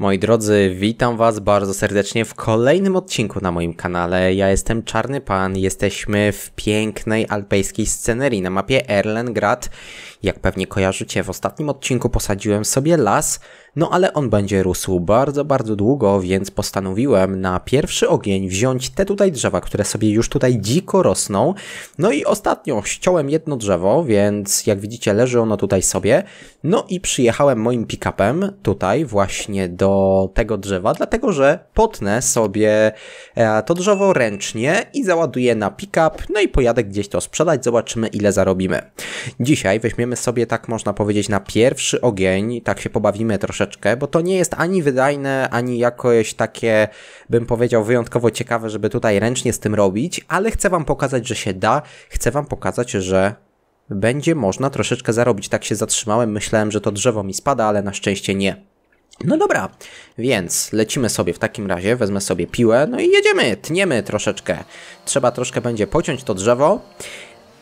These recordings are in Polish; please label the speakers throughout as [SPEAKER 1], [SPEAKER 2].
[SPEAKER 1] Moi drodzy, witam Was bardzo serdecznie w kolejnym odcinku na moim kanale. Ja jestem Czarny Pan, jesteśmy w pięknej alpejskiej scenerii na mapie Erlengrad. Jak pewnie kojarzycie, w ostatnim odcinku posadziłem sobie las, no ale on będzie rósł bardzo, bardzo długo, więc postanowiłem na pierwszy ogień wziąć te tutaj drzewa, które sobie już tutaj dziko rosną. No i ostatnio ściąłem jedno drzewo, więc jak widzicie leży ono tutaj sobie. No i przyjechałem moim pick-upem tutaj właśnie do tego drzewa, dlatego że potnę sobie e, to drzewo ręcznie i załaduję na pick-up, no i pojadę gdzieś to sprzedać, zobaczymy ile zarobimy. Dzisiaj weźmiemy sobie, tak można powiedzieć, na pierwszy ogień, tak się pobawimy troszeczkę troszeczkę, bo to nie jest ani wydajne, ani jakoś takie, bym powiedział, wyjątkowo ciekawe, żeby tutaj ręcznie z tym robić, ale chcę Wam pokazać, że się da, chcę Wam pokazać, że będzie można troszeczkę zarobić. Tak się zatrzymałem, myślałem, że to drzewo mi spada, ale na szczęście nie. No dobra, więc lecimy sobie w takim razie, wezmę sobie piłę, no i jedziemy, tniemy troszeczkę. Trzeba troszkę będzie pociąć to drzewo,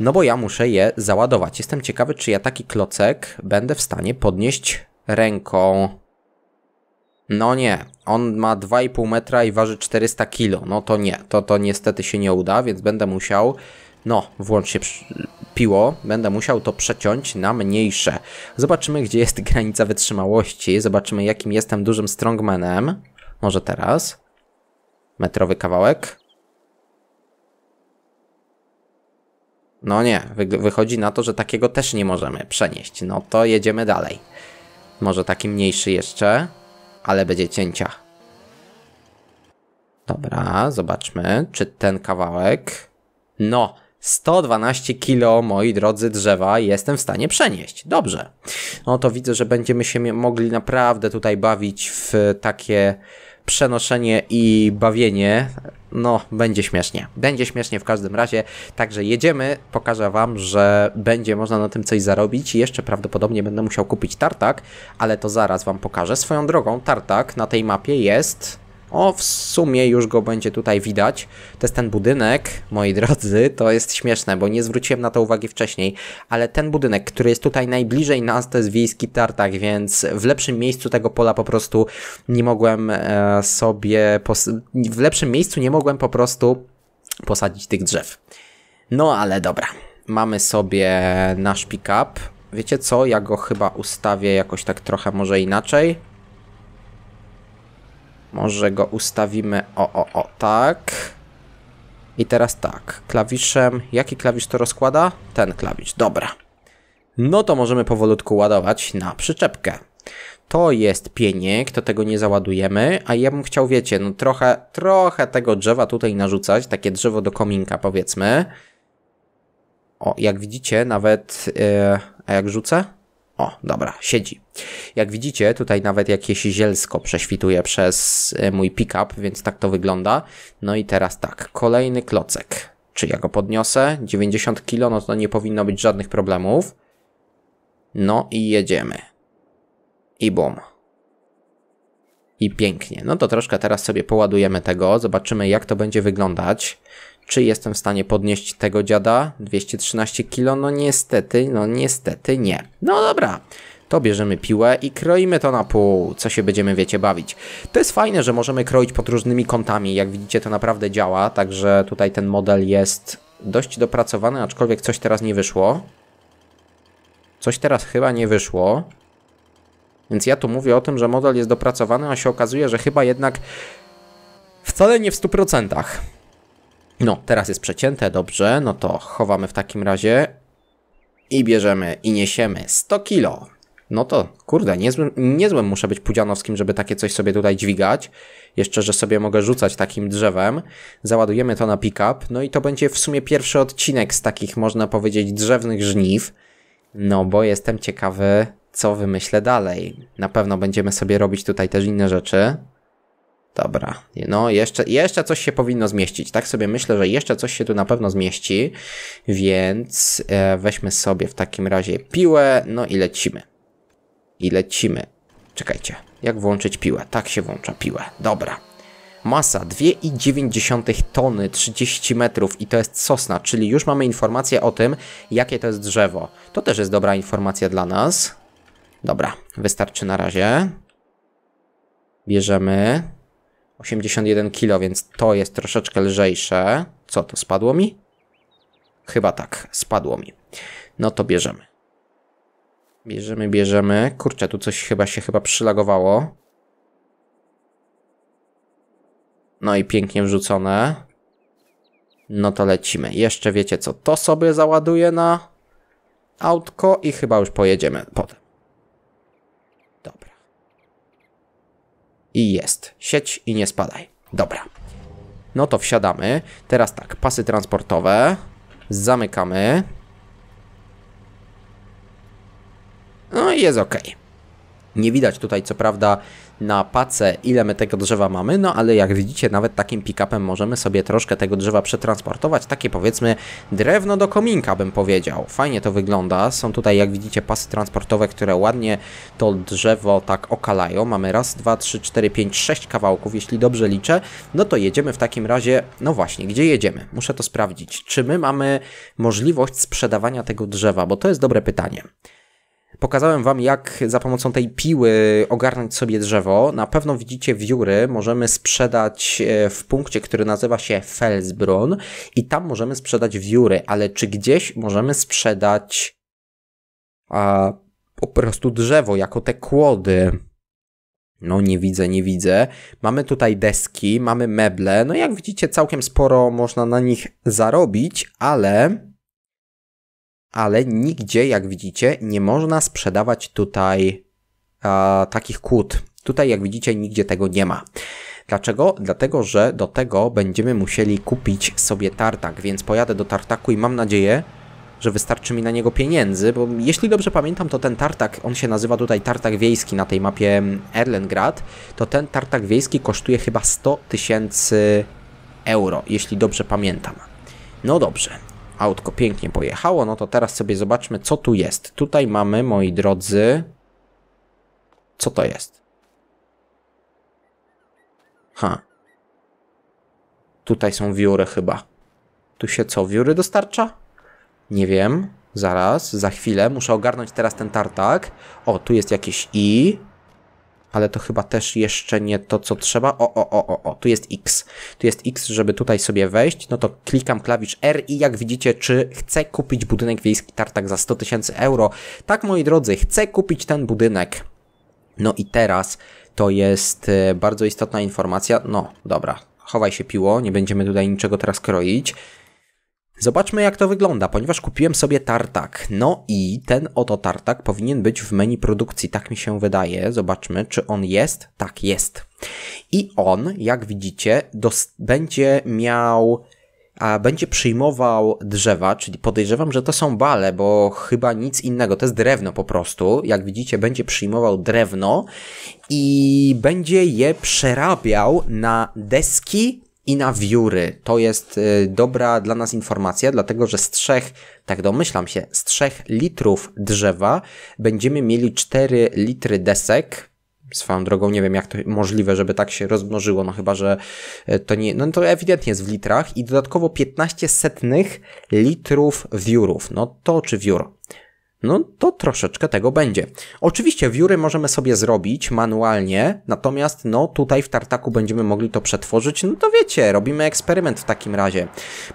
[SPEAKER 1] no bo ja muszę je załadować. Jestem ciekawy, czy ja taki klocek będę w stanie podnieść ręką. No nie, on ma 2,5 metra i waży 400 kg. No to nie, to, to niestety się nie uda, więc będę musiał, no włącz się piło, będę musiał to przeciąć na mniejsze. Zobaczymy, gdzie jest granica wytrzymałości, zobaczymy, jakim jestem dużym strongmanem. Może teraz. Metrowy kawałek. No nie, wychodzi na to, że takiego też nie możemy przenieść. No to jedziemy dalej. Może taki mniejszy jeszcze, ale będzie cięcia. Dobra, zobaczmy, czy ten kawałek... No, 112 kilo, moi drodzy, drzewa jestem w stanie przenieść. Dobrze. No to widzę, że będziemy się mogli naprawdę tutaj bawić w takie przenoszenie i bawienie. No, będzie śmiesznie. Będzie śmiesznie w każdym razie. Także jedziemy. Pokażę Wam, że będzie można na tym coś zarobić. Jeszcze prawdopodobnie będę musiał kupić tartak, ale to zaraz Wam pokażę. Swoją drogą, tartak na tej mapie jest o, w sumie już go będzie tutaj widać. To jest ten budynek, moi drodzy, to jest śmieszne, bo nie zwróciłem na to uwagi wcześniej, ale ten budynek, który jest tutaj najbliżej nas, to jest wiejski tartak, więc w lepszym miejscu tego pola po prostu nie mogłem e, sobie, w lepszym miejscu nie mogłem po prostu posadzić tych drzew. No ale dobra, mamy sobie nasz pick-up. Wiecie co, ja go chyba ustawię jakoś tak trochę może inaczej. Może go ustawimy o, o, o, tak. I teraz tak, klawiszem, jaki klawisz to rozkłada? Ten klawisz, dobra. No to możemy powolutku ładować na przyczepkę. To jest pieniek, to tego nie załadujemy, a ja bym chciał, wiecie, no trochę, trochę tego drzewa tutaj narzucać, takie drzewo do kominka powiedzmy. O, jak widzicie, nawet, yy, a jak rzucę? O, dobra, siedzi. Jak widzicie, tutaj nawet jakieś zielsko prześwituje przez e, mój pickup, więc tak to wygląda. No i teraz tak, kolejny klocek. Czy ja go podniosę? 90 kg, no to nie powinno być żadnych problemów. No i jedziemy. I bum. I pięknie. No to troszkę teraz sobie poładujemy tego, zobaczymy jak to będzie wyglądać. Czy jestem w stanie podnieść tego dziada 213 kg? No niestety, no niestety nie. No dobra, to bierzemy piłę i kroimy to na pół, co się będziemy, wiecie, bawić. To jest fajne, że możemy kroić pod różnymi kątami, jak widzicie to naprawdę działa, także tutaj ten model jest dość dopracowany, aczkolwiek coś teraz nie wyszło. Coś teraz chyba nie wyszło. Więc ja tu mówię o tym, że model jest dopracowany, a się okazuje, że chyba jednak wcale nie w 100%. No, teraz jest przecięte, dobrze, no to chowamy w takim razie i bierzemy i niesiemy 100 kilo. No to, kurde, niezłym, niezłym muszę być Pudzianowskim, żeby takie coś sobie tutaj dźwigać. Jeszcze, że sobie mogę rzucać takim drzewem. Załadujemy to na pick-up, no i to będzie w sumie pierwszy odcinek z takich, można powiedzieć, drzewnych żniw. No, bo jestem ciekawy, co wymyślę dalej. Na pewno będziemy sobie robić tutaj też inne rzeczy. Dobra, no jeszcze, jeszcze coś się powinno zmieścić, tak sobie myślę, że jeszcze coś się tu na pewno zmieści, więc e, weźmy sobie w takim razie piłę, no i lecimy. I lecimy. Czekajcie, jak włączyć piłę? Tak się włącza piłę, dobra. Masa 2,9 tony, 30 metrów i to jest sosna, czyli już mamy informację o tym, jakie to jest drzewo. To też jest dobra informacja dla nas. Dobra, wystarczy na razie. Bierzemy. 81 kg, więc to jest troszeczkę lżejsze. Co to spadło mi? Chyba tak, spadło mi. No to bierzemy. Bierzemy, bierzemy. Kurczę, tu coś chyba się chyba przylagowało. No i pięknie wrzucone. No to lecimy. Jeszcze wiecie co, to sobie załaduje na autko i chyba już pojedziemy potem. i jest. Sieć i nie spadaj. Dobra. No to wsiadamy. Teraz tak, pasy transportowe. Zamykamy. No i jest ok. Nie widać tutaj co prawda na pace ile my tego drzewa mamy, no ale jak widzicie nawet takim pick-upem możemy sobie troszkę tego drzewa przetransportować, takie powiedzmy drewno do kominka bym powiedział. Fajnie to wygląda, są tutaj jak widzicie pasy transportowe, które ładnie to drzewo tak okalają. Mamy raz, dwa, trzy, cztery, pięć, sześć kawałków, jeśli dobrze liczę, no to jedziemy w takim razie, no właśnie, gdzie jedziemy? Muszę to sprawdzić. Czy my mamy możliwość sprzedawania tego drzewa, bo to jest dobre pytanie. Pokazałem wam, jak za pomocą tej piły ogarnąć sobie drzewo. Na pewno widzicie wióry, możemy sprzedać e, w punkcie, który nazywa się Felsbrun i tam możemy sprzedać wióry, ale czy gdzieś możemy sprzedać a, po prostu drzewo, jako te kłody? No nie widzę, nie widzę. Mamy tutaj deski, mamy meble. No jak widzicie, całkiem sporo można na nich zarobić, ale ale nigdzie, jak widzicie, nie można sprzedawać tutaj e, takich kłód. Tutaj, jak widzicie, nigdzie tego nie ma. Dlaczego? Dlatego, że do tego będziemy musieli kupić sobie tartak, więc pojadę do tartaku i mam nadzieję, że wystarczy mi na niego pieniędzy, bo jeśli dobrze pamiętam, to ten tartak, on się nazywa tutaj tartak wiejski na tej mapie Erlengrad, to ten tartak wiejski kosztuje chyba 100 tysięcy euro, jeśli dobrze pamiętam. No dobrze, autko pięknie pojechało, no to teraz sobie zobaczmy, co tu jest. Tutaj mamy, moi drodzy, co to jest? Ha. Tutaj są wióry chyba. Tu się co, wióry dostarcza? Nie wiem. Zaraz, za chwilę. Muszę ogarnąć teraz ten tartak. O, tu jest jakieś i ale to chyba też jeszcze nie to, co trzeba. O, o, o, o, o, tu jest X. Tu jest X, żeby tutaj sobie wejść, no to klikam klawisz R i jak widzicie, czy chcę kupić budynek wiejski tartak za 100 tysięcy euro. Tak, moi drodzy, chcę kupić ten budynek. No i teraz to jest e, bardzo istotna informacja. No, dobra, chowaj się piło, nie będziemy tutaj niczego teraz kroić. Zobaczmy jak to wygląda, ponieważ kupiłem sobie tartak. No i ten oto tartak powinien być w menu produkcji, tak mi się wydaje. Zobaczmy, czy on jest. Tak, jest. I on, jak widzicie, będzie miał a będzie przyjmował drzewa, czyli podejrzewam, że to są bale, bo chyba nic innego, to jest drewno po prostu. Jak widzicie, będzie przyjmował drewno i będzie je przerabiał na deski i na wióry. To jest y, dobra dla nas informacja, dlatego że z trzech, tak domyślam się, z trzech litrów drzewa będziemy mieli 4 litry desek, Swoją drogą nie wiem, jak to możliwe, żeby tak się rozmnożyło, no chyba, że y, to nie, no to ewidentnie jest w litrach i dodatkowo 15 setnych litrów wiórów. No to czy wiór? no to troszeczkę tego będzie. Oczywiście wióry możemy sobie zrobić manualnie, natomiast no tutaj w tartaku będziemy mogli to przetworzyć, no to wiecie, robimy eksperyment w takim razie,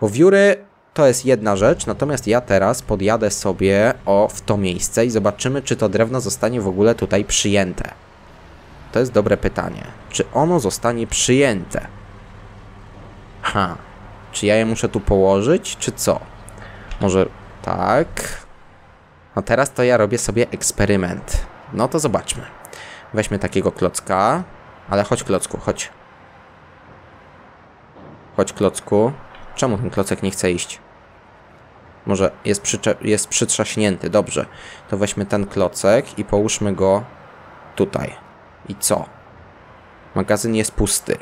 [SPEAKER 1] bo wióry to jest jedna rzecz, natomiast ja teraz podjadę sobie o w to miejsce i zobaczymy, czy to drewno zostanie w ogóle tutaj przyjęte. To jest dobre pytanie. Czy ono zostanie przyjęte? Ha. Czy ja je muszę tu położyć, czy co? Może tak. No teraz to ja robię sobie eksperyment. No to zobaczmy. Weźmy takiego klocka. Ale chodź klocku, chodź. Chodź klocku. Czemu ten klocek nie chce iść? Może jest, jest przytrzaśnięty, dobrze. To weźmy ten klocek i połóżmy go tutaj. I co? Magazyn jest pusty.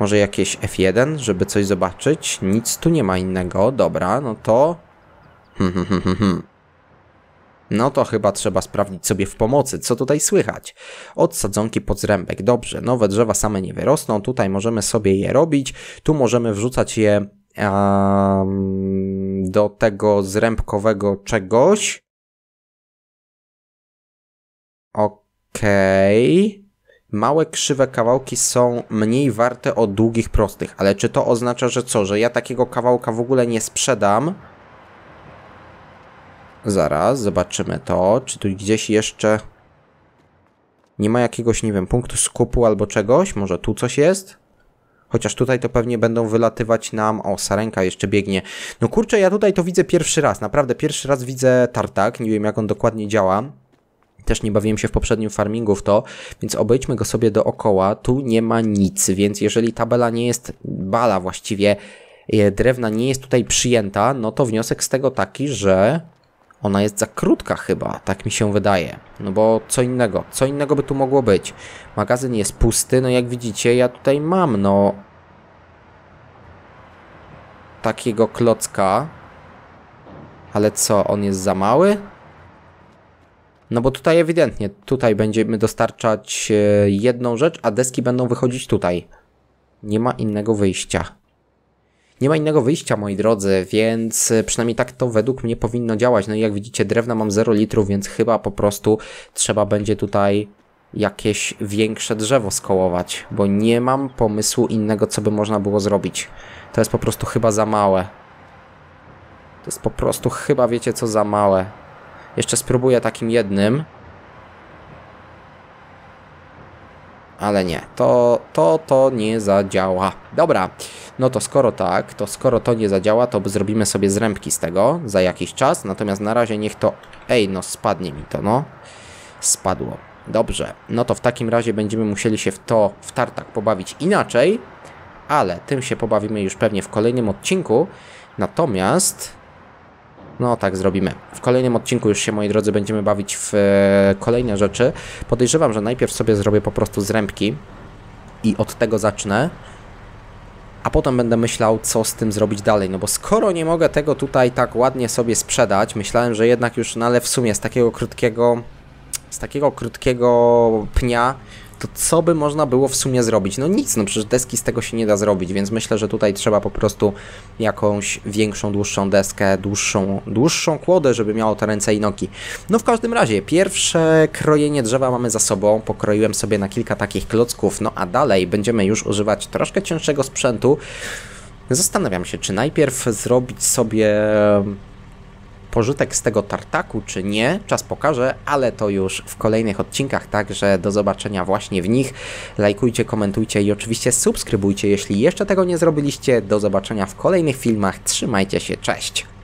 [SPEAKER 1] Może jakieś F1, żeby coś zobaczyć? Nic tu nie ma innego. Dobra, no to... hmm, hmm, hmm. hmm, hmm. No to chyba trzeba sprawdzić sobie w pomocy, co tutaj słychać. Od sadzonki pod zrębek, dobrze, nowe drzewa same nie wyrosną, tutaj możemy sobie je robić, tu możemy wrzucać je um, do tego zrębkowego czegoś. Okej. Okay. Małe krzywe kawałki są mniej warte od długich prostych, ale czy to oznacza, że co, że ja takiego kawałka w ogóle nie sprzedam? Zaraz, zobaczymy to. Czy tu gdzieś jeszcze nie ma jakiegoś, nie wiem, punktu skupu albo czegoś? Może tu coś jest? Chociaż tutaj to pewnie będą wylatywać nam... O, sarenka jeszcze biegnie. No kurczę, ja tutaj to widzę pierwszy raz. Naprawdę pierwszy raz widzę tartak. Nie wiem, jak on dokładnie działa. Też nie bawiłem się w poprzednim farmingu w to, więc obejdźmy go sobie dookoła. Tu nie ma nic, więc jeżeli tabela nie jest... Bala właściwie e, drewna nie jest tutaj przyjęta, no to wniosek z tego taki, że ona jest za krótka chyba, tak mi się wydaje. No bo co innego, co innego by tu mogło być. Magazyn jest pusty, no jak widzicie, ja tutaj mam, no... Takiego klocka. Ale co, on jest za mały? No bo tutaj ewidentnie, tutaj będziemy dostarczać e, jedną rzecz, a deski będą wychodzić tutaj. Nie ma innego wyjścia. Nie ma innego wyjścia, moi drodzy, więc e, przynajmniej tak to według mnie powinno działać. No i jak widzicie, drewna mam 0 litrów, więc chyba po prostu trzeba będzie tutaj jakieś większe drzewo skołować, bo nie mam pomysłu innego, co by można było zrobić. To jest po prostu chyba za małe. To jest po prostu chyba, wiecie co, za małe. Jeszcze spróbuję takim jednym. ale nie, to, to, to nie zadziała. Dobra, no to skoro tak, to skoro to nie zadziała, to zrobimy sobie zrębki z tego za jakiś czas, natomiast na razie niech to... Ej, no spadnie mi to, no. Spadło. Dobrze, no to w takim razie będziemy musieli się w to, w tartak pobawić inaczej, ale tym się pobawimy już pewnie w kolejnym odcinku. Natomiast no tak zrobimy. W kolejnym odcinku już się, moi drodzy, będziemy bawić w e, kolejne rzeczy. Podejrzewam, że najpierw sobie zrobię po prostu zrębki i od tego zacznę a potem będę myślał, co z tym zrobić dalej. No bo skoro nie mogę tego tutaj tak ładnie sobie sprzedać, myślałem, że jednak już, no ale w sumie z takiego krótkiego, z takiego krótkiego pnia to co by można było w sumie zrobić? No nic, no przecież deski z tego się nie da zrobić, więc myślę, że tutaj trzeba po prostu jakąś większą, dłuższą deskę, dłuższą, dłuższą kłodę, żeby miało to ręce i nogi. No w każdym razie, pierwsze krojenie drzewa mamy za sobą, pokroiłem sobie na kilka takich klocków, no a dalej będziemy już używać troszkę cięższego sprzętu. Zastanawiam się, czy najpierw zrobić sobie pożytek z tego tartaku, czy nie, czas pokaże, ale to już w kolejnych odcinkach, także do zobaczenia właśnie w nich. Lajkujcie, komentujcie i oczywiście subskrybujcie, jeśli jeszcze tego nie zrobiliście. Do zobaczenia w kolejnych filmach. Trzymajcie się, cześć!